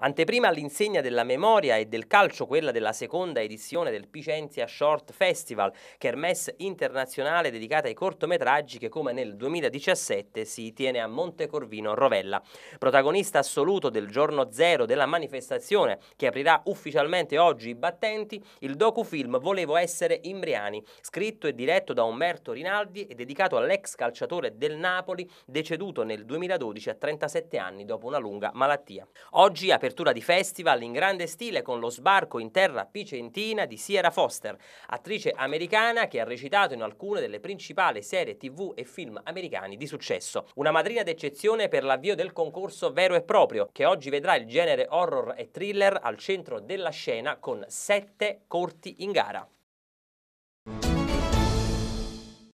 Anteprima all'insegna della memoria e del calcio quella della seconda edizione del Picenzia Short Festival, kermesse internazionale dedicata ai cortometraggi che come nel 2017 si tiene a Montecorvino Rovella. Protagonista assoluto del giorno zero della manifestazione che aprirà ufficialmente oggi i battenti, il docufilm Volevo essere Imbriani, scritto e diretto da Umberto Rinaldi e dedicato all'ex calciatore del Napoli deceduto nel 2012 a 37 anni dopo una lunga malattia. Oggi apertura Apertura di festival in grande stile con lo sbarco in terra picentina di Sierra Foster, attrice americana che ha recitato in alcune delle principali serie tv e film americani di successo. Una madrina d'eccezione per l'avvio del concorso vero e proprio, che oggi vedrà il genere horror e thriller al centro della scena con sette corti in gara.